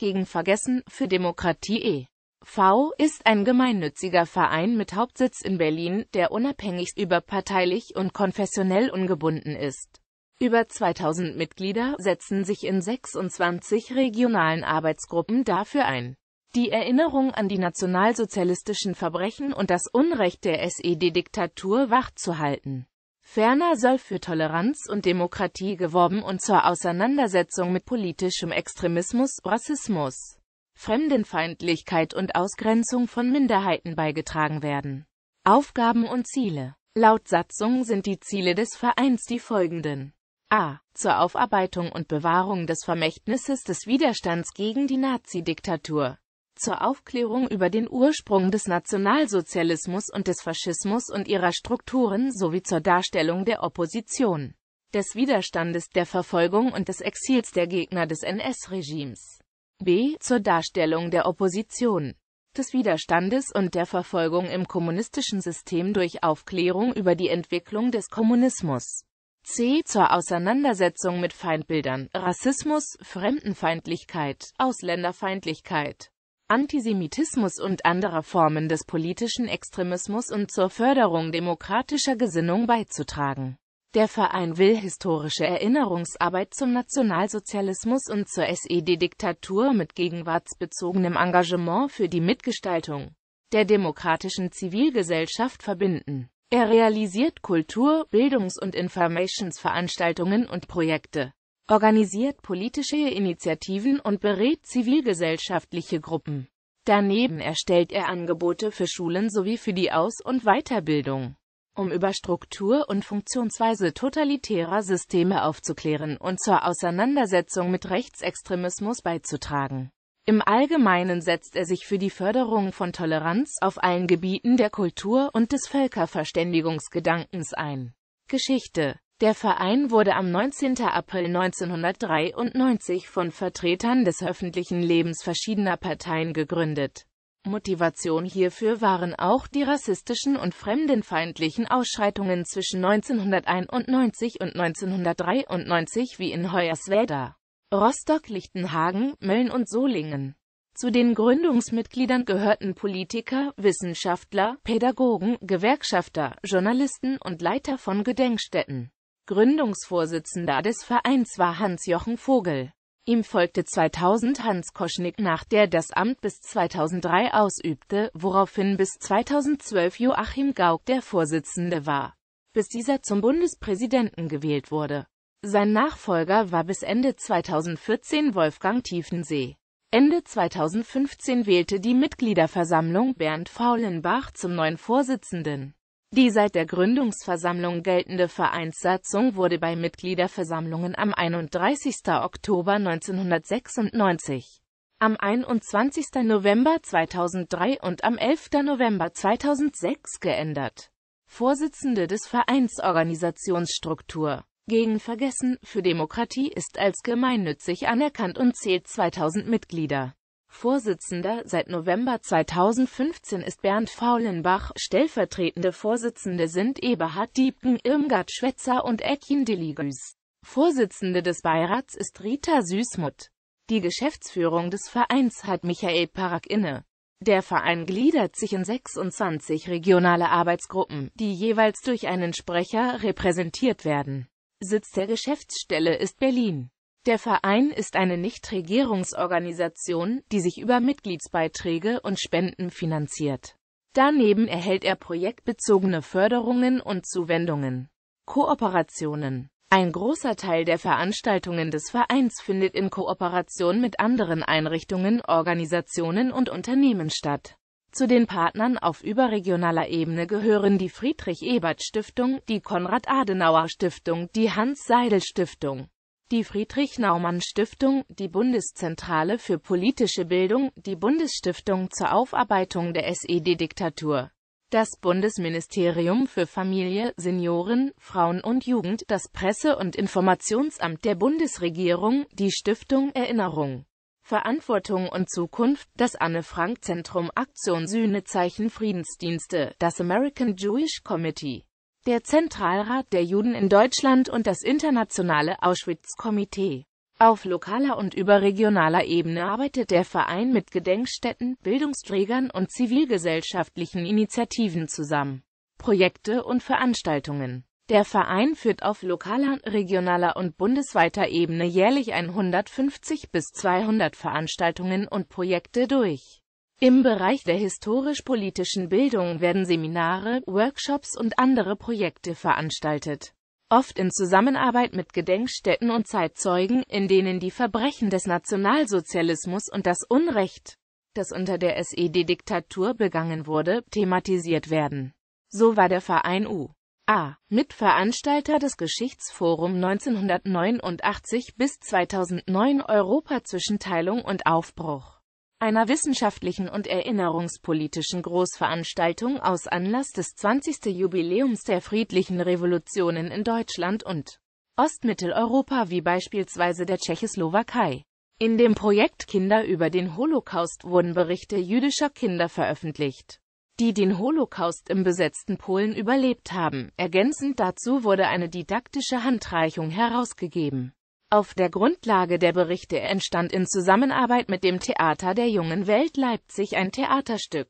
gegen Vergessen für Demokratie e. V. ist ein gemeinnütziger Verein mit Hauptsitz in Berlin, der unabhängig, überparteilich und konfessionell ungebunden ist. Über 2000 Mitglieder setzen sich in 26 regionalen Arbeitsgruppen dafür ein. Die Erinnerung an die nationalsozialistischen Verbrechen und das Unrecht der SED-Diktatur wachzuhalten. Ferner soll für Toleranz und Demokratie geworben und zur Auseinandersetzung mit politischem Extremismus, Rassismus, Fremdenfeindlichkeit und Ausgrenzung von Minderheiten beigetragen werden. Aufgaben und Ziele Laut Satzung sind die Ziele des Vereins die folgenden. A. Zur Aufarbeitung und Bewahrung des Vermächtnisses des Widerstands gegen die Nazi-Diktatur zur Aufklärung über den Ursprung des Nationalsozialismus und des Faschismus und ihrer Strukturen sowie zur Darstellung der Opposition, des Widerstandes, der Verfolgung und des Exils der Gegner des NS-Regimes. B. Zur Darstellung der Opposition, des Widerstandes und der Verfolgung im kommunistischen System durch Aufklärung über die Entwicklung des Kommunismus. C. Zur Auseinandersetzung mit Feindbildern, Rassismus, Fremdenfeindlichkeit, Ausländerfeindlichkeit, Antisemitismus und anderer Formen des politischen Extremismus und zur Förderung demokratischer Gesinnung beizutragen. Der Verein will historische Erinnerungsarbeit zum Nationalsozialismus und zur SED-Diktatur mit gegenwartsbezogenem Engagement für die Mitgestaltung der demokratischen Zivilgesellschaft verbinden. Er realisiert Kultur-, Bildungs- und Informationsveranstaltungen und Projekte organisiert politische Initiativen und berät zivilgesellschaftliche Gruppen. Daneben erstellt er Angebote für Schulen sowie für die Aus- und Weiterbildung, um über Struktur und Funktionsweise totalitärer Systeme aufzuklären und zur Auseinandersetzung mit Rechtsextremismus beizutragen. Im Allgemeinen setzt er sich für die Förderung von Toleranz auf allen Gebieten der Kultur und des Völkerverständigungsgedankens ein. Geschichte der Verein wurde am 19. April 1993 von Vertretern des öffentlichen Lebens verschiedener Parteien gegründet. Motivation hierfür waren auch die rassistischen und fremdenfeindlichen Ausschreitungen zwischen 1991 und 1993 wie in Hoyerswerda, Rostock-Lichtenhagen, Mölln und Solingen. Zu den Gründungsmitgliedern gehörten Politiker, Wissenschaftler, Pädagogen, Gewerkschafter, Journalisten und Leiter von Gedenkstätten. Gründungsvorsitzender des Vereins war Hans-Jochen Vogel. Ihm folgte 2000 Hans Koschnick nach, der das Amt bis 2003 ausübte, woraufhin bis 2012 Joachim Gauck der Vorsitzende war, bis dieser zum Bundespräsidenten gewählt wurde. Sein Nachfolger war bis Ende 2014 Wolfgang Tiefensee. Ende 2015 wählte die Mitgliederversammlung Bernd Faulenbach zum neuen Vorsitzenden. Die seit der Gründungsversammlung geltende Vereinssatzung wurde bei Mitgliederversammlungen am 31. Oktober 1996, am 21. November 2003 und am 11. November 2006 geändert. Vorsitzende des Vereinsorganisationsstruktur gegen Vergessen für Demokratie ist als gemeinnützig anerkannt und zählt 2000 Mitglieder. Vorsitzender seit November 2015 ist Bernd Faulenbach, stellvertretende Vorsitzende sind Eberhard Diepken, Irmgard Schwetzer und Ekin Deligües. Vorsitzende des Beirats ist Rita Süßmuth. Die Geschäftsführung des Vereins hat Michael Parak inne. Der Verein gliedert sich in 26 regionale Arbeitsgruppen, die jeweils durch einen Sprecher repräsentiert werden. Sitz der Geschäftsstelle ist Berlin. Der Verein ist eine Nichtregierungsorganisation, die sich über Mitgliedsbeiträge und Spenden finanziert. Daneben erhält er projektbezogene Förderungen und Zuwendungen. Kooperationen Ein großer Teil der Veranstaltungen des Vereins findet in Kooperation mit anderen Einrichtungen, Organisationen und Unternehmen statt. Zu den Partnern auf überregionaler Ebene gehören die Friedrich-Ebert-Stiftung, die Konrad-Adenauer-Stiftung, die Hans-Seidel-Stiftung, die Friedrich-Naumann-Stiftung, die Bundeszentrale für politische Bildung, die Bundesstiftung zur Aufarbeitung der SED-Diktatur, das Bundesministerium für Familie, Senioren, Frauen und Jugend, das Presse- und Informationsamt der Bundesregierung, die Stiftung Erinnerung, Verantwortung und Zukunft, das Anne-Frank-Zentrum Aktion Sühnezeichen Friedensdienste, das American Jewish Committee der Zentralrat der Juden in Deutschland und das internationale Auschwitz-Komitee. Auf lokaler und überregionaler Ebene arbeitet der Verein mit Gedenkstätten, Bildungsträgern und zivilgesellschaftlichen Initiativen zusammen. Projekte und Veranstaltungen Der Verein führt auf lokaler, regionaler und bundesweiter Ebene jährlich 150 bis 200 Veranstaltungen und Projekte durch im Bereich der historisch-politischen Bildung werden Seminare, Workshops und andere Projekte veranstaltet, oft in Zusammenarbeit mit Gedenkstätten und Zeitzeugen, in denen die Verbrechen des Nationalsozialismus und das Unrecht, das unter der SED-Diktatur begangen wurde, thematisiert werden. So war der Verein U. A. Mitveranstalter des Geschichtsforum 1989 bis 2009 Europa Zwischenteilung und Aufbruch einer wissenschaftlichen und erinnerungspolitischen Großveranstaltung aus Anlass des 20. Jubiläums der friedlichen Revolutionen in Deutschland und Ostmitteleuropa wie beispielsweise der Tschechoslowakei. In dem Projekt Kinder über den Holocaust wurden Berichte jüdischer Kinder veröffentlicht, die den Holocaust im besetzten Polen überlebt haben. Ergänzend dazu wurde eine didaktische Handreichung herausgegeben. Auf der Grundlage der Berichte entstand in Zusammenarbeit mit dem Theater der Jungen Welt Leipzig ein Theaterstück.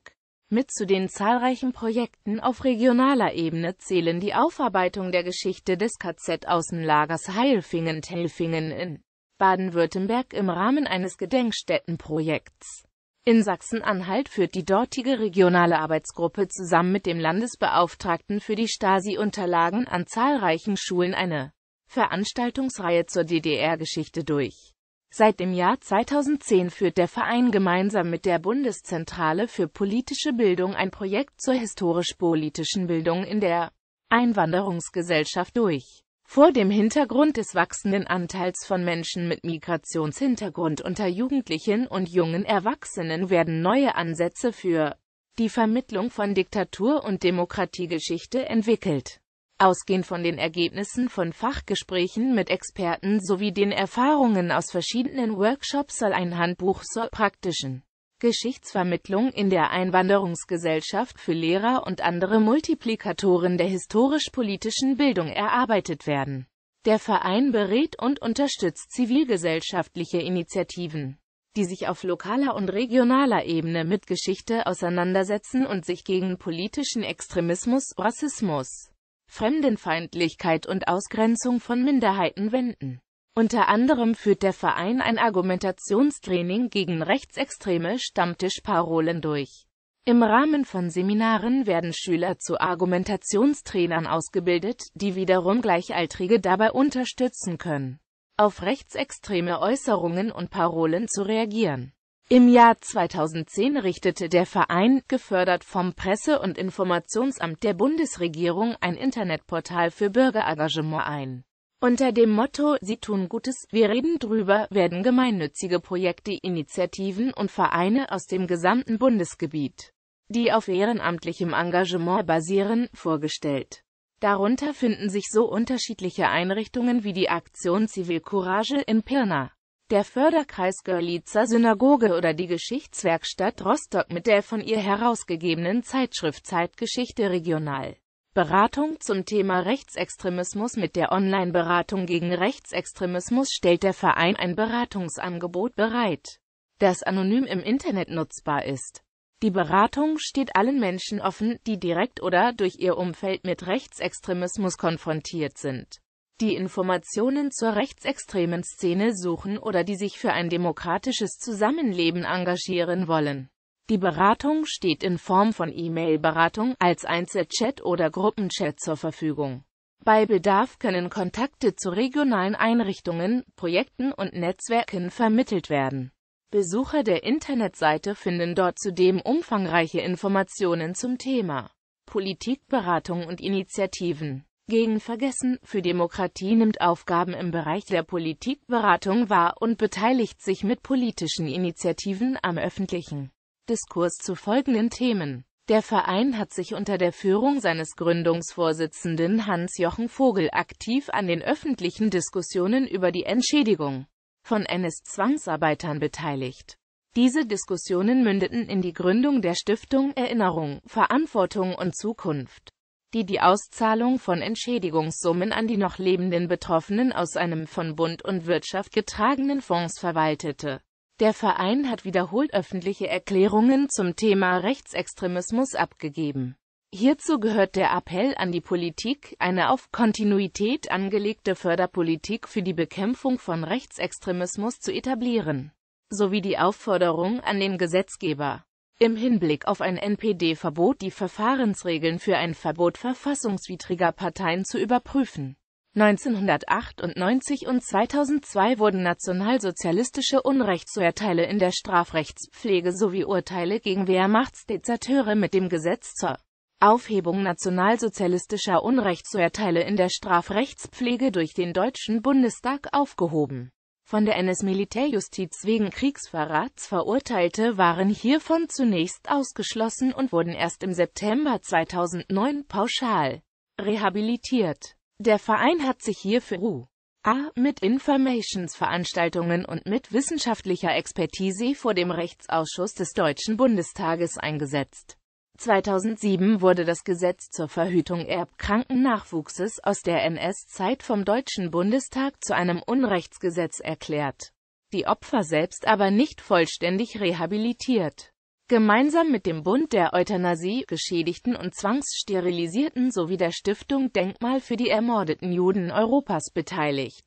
Mit zu den zahlreichen Projekten auf regionaler Ebene zählen die Aufarbeitung der Geschichte des KZ-Außenlagers Heilfingen-Telfingen in Baden-Württemberg im Rahmen eines Gedenkstättenprojekts. In Sachsen-Anhalt führt die dortige regionale Arbeitsgruppe zusammen mit dem Landesbeauftragten für die Stasi-Unterlagen an zahlreichen Schulen eine Veranstaltungsreihe zur DDR-Geschichte durch. Seit dem Jahr 2010 führt der Verein gemeinsam mit der Bundeszentrale für politische Bildung ein Projekt zur historisch-politischen Bildung in der Einwanderungsgesellschaft durch. Vor dem Hintergrund des wachsenden Anteils von Menschen mit Migrationshintergrund unter Jugendlichen und jungen Erwachsenen werden neue Ansätze für die Vermittlung von Diktatur und Demokratiegeschichte entwickelt. Ausgehend von den Ergebnissen von Fachgesprächen mit Experten sowie den Erfahrungen aus verschiedenen Workshops soll ein Handbuch zur praktischen Geschichtsvermittlung in der Einwanderungsgesellschaft für Lehrer und andere Multiplikatoren der historisch-politischen Bildung erarbeitet werden. Der Verein berät und unterstützt zivilgesellschaftliche Initiativen, die sich auf lokaler und regionaler Ebene mit Geschichte auseinandersetzen und sich gegen politischen Extremismus, Rassismus, Fremdenfeindlichkeit und Ausgrenzung von Minderheiten wenden. Unter anderem führt der Verein ein Argumentationstraining gegen rechtsextreme Stammtischparolen durch. Im Rahmen von Seminaren werden Schüler zu Argumentationstrainern ausgebildet, die wiederum Gleichaltrige dabei unterstützen können, auf rechtsextreme Äußerungen und Parolen zu reagieren. Im Jahr 2010 richtete der Verein, gefördert vom Presse- und Informationsamt der Bundesregierung, ein Internetportal für Bürgerengagement ein. Unter dem Motto Sie tun Gutes, wir reden drüber werden gemeinnützige Projekte, Initiativen und Vereine aus dem gesamten Bundesgebiet, die auf ehrenamtlichem Engagement basieren, vorgestellt. Darunter finden sich so unterschiedliche Einrichtungen wie die Aktion Zivilcourage in Pirna der Förderkreis Görlitzer Synagoge oder die Geschichtswerkstatt Rostock mit der von ihr herausgegebenen Zeitschrift Zeitgeschichte Regional. Beratung zum Thema Rechtsextremismus Mit der Online-Beratung gegen Rechtsextremismus stellt der Verein ein Beratungsangebot bereit, das anonym im Internet nutzbar ist. Die Beratung steht allen Menschen offen, die direkt oder durch ihr Umfeld mit Rechtsextremismus konfrontiert sind die Informationen zur rechtsextremen Szene suchen oder die sich für ein demokratisches Zusammenleben engagieren wollen. Die Beratung steht in Form von E-Mail-Beratung als Einzelchat oder Gruppenchat zur Verfügung. Bei Bedarf können Kontakte zu regionalen Einrichtungen, Projekten und Netzwerken vermittelt werden. Besucher der Internetseite finden dort zudem umfangreiche Informationen zum Thema Politikberatung und Initiativen gegen Vergessen für Demokratie nimmt Aufgaben im Bereich der Politikberatung wahr und beteiligt sich mit politischen Initiativen am öffentlichen Diskurs zu folgenden Themen. Der Verein hat sich unter der Führung seines Gründungsvorsitzenden Hans-Jochen Vogel aktiv an den öffentlichen Diskussionen über die Entschädigung von NS-Zwangsarbeitern beteiligt. Diese Diskussionen mündeten in die Gründung der Stiftung Erinnerung, Verantwortung und Zukunft die die Auszahlung von Entschädigungssummen an die noch lebenden Betroffenen aus einem von Bund und Wirtschaft getragenen Fonds verwaltete. Der Verein hat wiederholt öffentliche Erklärungen zum Thema Rechtsextremismus abgegeben. Hierzu gehört der Appell an die Politik, eine auf Kontinuität angelegte Förderpolitik für die Bekämpfung von Rechtsextremismus zu etablieren, sowie die Aufforderung an den Gesetzgeber, im Hinblick auf ein NPD-Verbot die Verfahrensregeln für ein Verbot verfassungswidriger Parteien zu überprüfen. 1998 und 2002 wurden nationalsozialistische Unrechtsurteile in der Strafrechtspflege sowie Urteile gegen Wehrmachtsdezerteure mit dem Gesetz zur Aufhebung nationalsozialistischer Unrechtsurteile in der Strafrechtspflege durch den Deutschen Bundestag aufgehoben von der NS-Militärjustiz wegen Kriegsverrats Verurteilte waren hiervon zunächst ausgeschlossen und wurden erst im September 2009 pauschal rehabilitiert. Der Verein hat sich hierfür U. A. mit Informationsveranstaltungen und mit wissenschaftlicher Expertise vor dem Rechtsausschuss des Deutschen Bundestages eingesetzt. 2007 wurde das Gesetz zur Verhütung erbkranken Nachwuchses aus der NS-Zeit vom Deutschen Bundestag zu einem Unrechtsgesetz erklärt, die Opfer selbst aber nicht vollständig rehabilitiert. Gemeinsam mit dem Bund der Euthanasie, Geschädigten und Zwangssterilisierten sowie der Stiftung Denkmal für die ermordeten Juden Europas beteiligt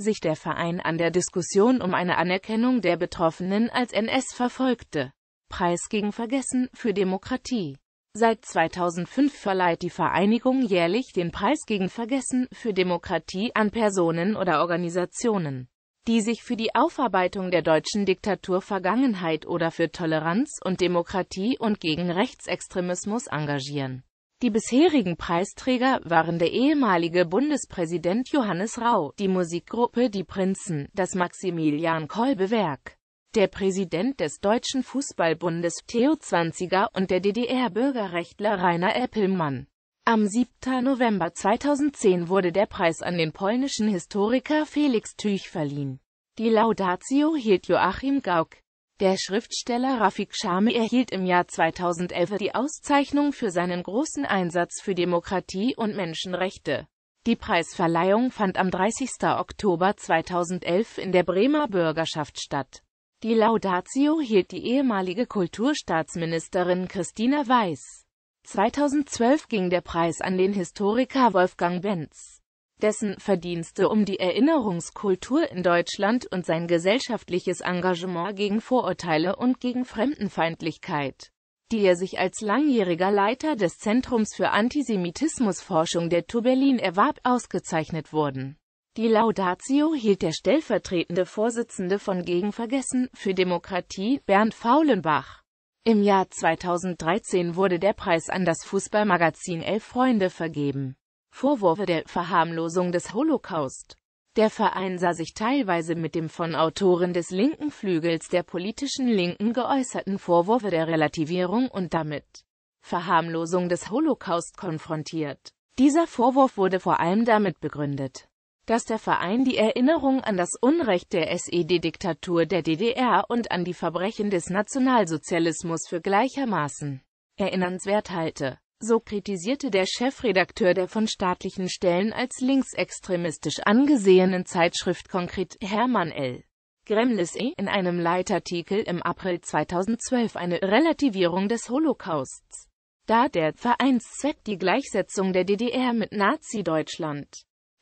sich der Verein an der Diskussion um eine Anerkennung der Betroffenen als NS-Verfolgte. Preis gegen vergessen, für Demokratie. Seit 2005 verleiht die Vereinigung jährlich den Preis gegen Vergessen für Demokratie an Personen oder Organisationen, die sich für die Aufarbeitung der deutschen Diktatur Vergangenheit oder für Toleranz und Demokratie und gegen Rechtsextremismus engagieren. Die bisherigen Preisträger waren der ehemalige Bundespräsident Johannes Rau, die Musikgruppe Die Prinzen, das Maximilian Kolbe Werk, der Präsident des Deutschen Fußballbundes Theo Zwanziger und der DDR-Bürgerrechtler Rainer Eppelmann. Am 7. November 2010 wurde der Preis an den polnischen Historiker Felix Tüch verliehen. Die Laudatio hielt Joachim Gauck. Der Schriftsteller Rafik Shami erhielt im Jahr 2011 die Auszeichnung für seinen großen Einsatz für Demokratie und Menschenrechte. Die Preisverleihung fand am 30. Oktober 2011 in der Bremer Bürgerschaft statt. Die Laudatio hielt die ehemalige Kulturstaatsministerin Christina Weiß. 2012 ging der Preis an den Historiker Wolfgang Benz. Dessen Verdienste um die Erinnerungskultur in Deutschland und sein gesellschaftliches Engagement gegen Vorurteile und gegen Fremdenfeindlichkeit, die er sich als langjähriger Leiter des Zentrums für Antisemitismusforschung der TU Berlin erwarb, ausgezeichnet wurden. Die Laudatio hielt der stellvertretende Vorsitzende von Gegenvergessen für Demokratie, Bernd Faulenbach. Im Jahr 2013 wurde der Preis an das Fußballmagazin Elf Freunde vergeben. Vorwürfe der Verharmlosung des Holocaust. Der Verein sah sich teilweise mit dem von Autoren des linken Flügels der politischen Linken geäußerten Vorwürfe der Relativierung und damit Verharmlosung des Holocaust konfrontiert. Dieser Vorwurf wurde vor allem damit begründet, dass der Verein die Erinnerung an das Unrecht der SED-Diktatur der DDR und an die Verbrechen des Nationalsozialismus für gleichermaßen erinnernswert halte. So kritisierte der Chefredakteur der von staatlichen Stellen als linksextremistisch angesehenen Zeitschrift konkret Hermann L. Gremlis E. in einem Leitartikel im April 2012 eine Relativierung des Holocausts, da der Vereinszweck die Gleichsetzung der DDR mit Nazi-Deutschland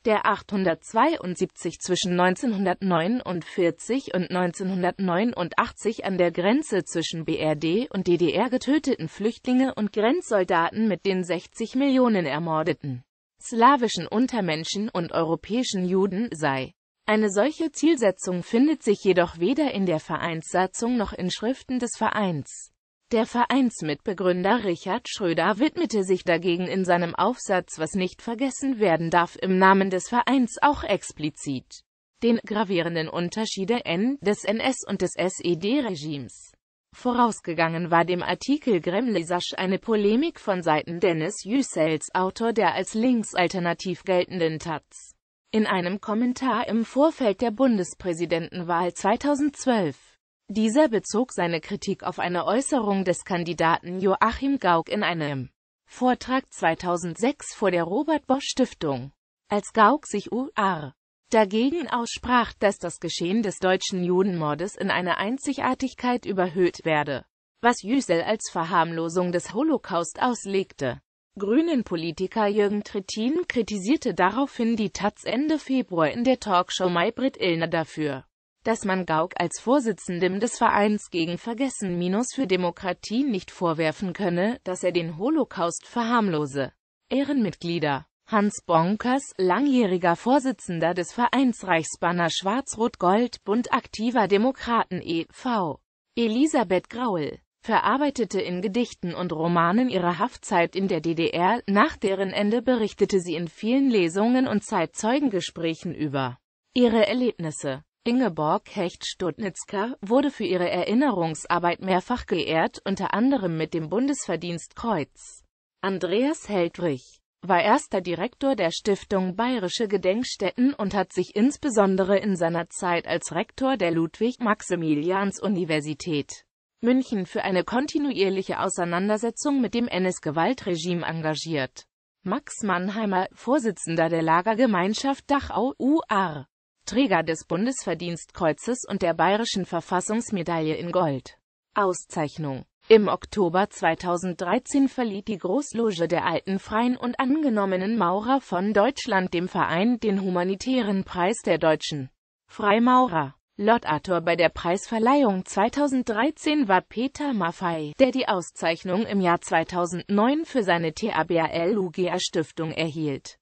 der 872 zwischen 1949 und 1989 an der Grenze zwischen BRD und DDR getöteten Flüchtlinge und Grenzsoldaten mit den 60 Millionen ermordeten slawischen Untermenschen und europäischen Juden sei. Eine solche Zielsetzung findet sich jedoch weder in der Vereinssatzung noch in Schriften des Vereins. Der Vereinsmitbegründer Richard Schröder widmete sich dagegen in seinem Aufsatz Was nicht vergessen werden darf im Namen des Vereins auch explizit den gravierenden Unterschiede N des NS und des SED-Regimes. Vorausgegangen war dem Artikel Gremlisasch eine Polemik von Seiten Dennis Yücels, Autor der als linksalternativ geltenden Taz. In einem Kommentar im Vorfeld der Bundespräsidentenwahl 2012 dieser bezog seine Kritik auf eine Äußerung des Kandidaten Joachim Gauck in einem Vortrag 2006 vor der Robert-Bosch-Stiftung. Als Gauck sich U.R. dagegen aussprach, dass das Geschehen des deutschen Judenmordes in eine Einzigartigkeit überhöht werde, was Yücel als Verharmlosung des Holocaust auslegte. Grünen-Politiker Jürgen Trittin kritisierte daraufhin die Taz Ende Februar in der Talkshow Maybrit Illner dafür dass man Gauck als Vorsitzendem des Vereins gegen Vergessen minus für Demokratie nicht vorwerfen könne, dass er den Holocaust verharmlose. Ehrenmitglieder Hans Bonkers, langjähriger Vorsitzender des Vereins Reichsbanner Schwarz-Rot-Gold, Bund aktiver Demokraten e.V. Elisabeth Graul verarbeitete in Gedichten und Romanen ihre Haftzeit in der DDR, nach deren Ende berichtete sie in vielen Lesungen und Zeitzeugengesprächen über ihre Erlebnisse. Ingeborg Hecht-Studnitzka wurde für ihre Erinnerungsarbeit mehrfach geehrt, unter anderem mit dem Bundesverdienstkreuz. Andreas Heldrich war erster Direktor der Stiftung Bayerische Gedenkstätten und hat sich insbesondere in seiner Zeit als Rektor der Ludwig-Maximilians-Universität München für eine kontinuierliche Auseinandersetzung mit dem NS-Gewaltregime engagiert. Max Mannheimer, Vorsitzender der Lagergemeinschaft Dachau, UR Träger des Bundesverdienstkreuzes und der Bayerischen Verfassungsmedaille in Gold. Auszeichnung Im Oktober 2013 verlieh die Großloge der alten freien und angenommenen Maurer von Deutschland dem Verein den humanitären Preis der deutschen Freimaurer. Laudator bei der Preisverleihung 2013 war Peter Maffei, der die Auszeichnung im Jahr 2009 für seine TABALUGA-Stiftung erhielt.